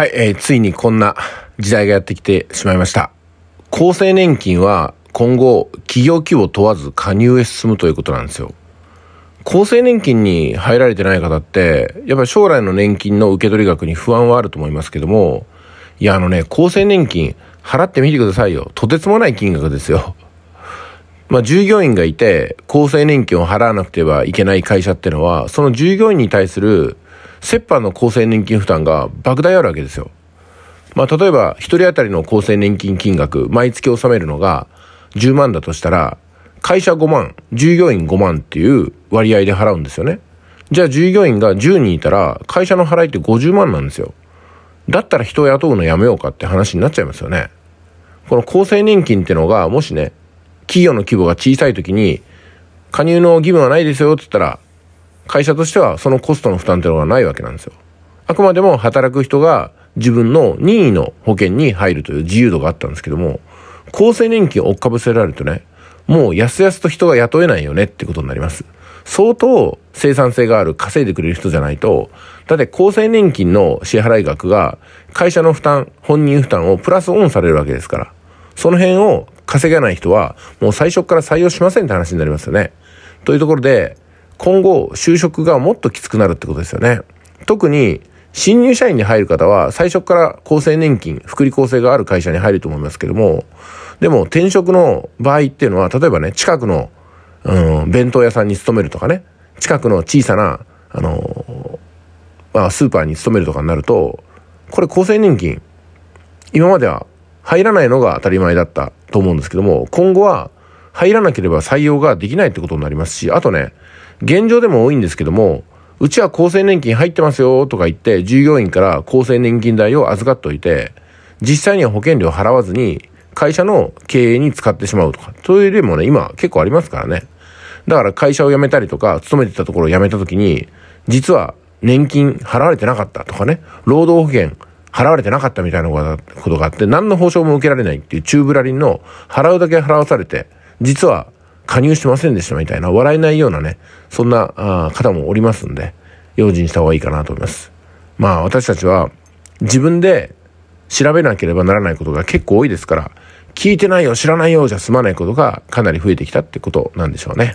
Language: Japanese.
はい、えー、ついにこんな時代がやってきてしまいました。厚生年金は今後、企業規模問わず加入へ進むということなんですよ。厚生年金に入られてない方って、やっぱり将来の年金の受け取り額に不安はあると思いますけども、いや、あのね、厚生年金払ってみてくださいよ。とてつもない金額ですよ。まあ、従業員がいて、厚生年金を払わなくてはいけない会社ってのは、その従業員に対する折半の厚生年金負担が莫大あるわけですよ。まあ、例えば、一人当たりの厚生年金金額、毎月納めるのが10万だとしたら、会社5万、従業員5万っていう割合で払うんですよね。じゃあ従業員が10人いたら、会社の払いって50万なんですよ。だったら人を雇うのやめようかって話になっちゃいますよね。この厚生年金ってのが、もしね、企業の規模が小さい時に、加入の義務はないですよって言ったら、会社としてはそのコストの負担っていうのがないわけなんですよ。あくまでも働く人が自分の任意の保険に入るという自由度があったんですけども、厚生年金を追っかぶせられるとね、もうやすやすと人が雇えないよねってことになります。相当生産性がある稼いでくれる人じゃないと、だって厚生年金の支払額が会社の負担、本人負担をプラスオンされるわけですから、その辺を稼げない人はもう最初から採用しませんって話になりますよね。というところで、今後就職がもっときつくなるってことですよね。特に新入社員に入る方は最初から厚生年金、福利厚生がある会社に入ると思いますけども、でも転職の場合っていうのは、例えばね、近くの、うん、弁当屋さんに勤めるとかね、近くの小さな、あの、まあ、スーパーに勤めるとかになると、これ厚生年金、今までは入らないのが当たり前だったと思うんですけども、今後は入らなければ採用ができないってことになりますし、あとね、現状でも多いんですけども、うちは厚生年金入ってますよとか言って、従業員から厚生年金代を預かっておいて、実際には保険料払わずに、会社の経営に使ってしまうとか、そういう例もね、今結構ありますからね。だから会社を辞めたりとか、勤めてたところを辞めた時に、実は年金払われてなかったとかね、労働保険払われてなかったみたいなことがあって、何の保証も受けられないっていうーブラリンの、払うだけ払わされて、実は加入してませんでしたみたいな、笑えないようなね、そんなあ方もおりますんで、用心した方がいいかなと思います。まあ私たちは自分で調べなければならないことが結構多いですから、聞いてないよ、知らないよじゃ済まないことがかなり増えてきたってことなんでしょうね。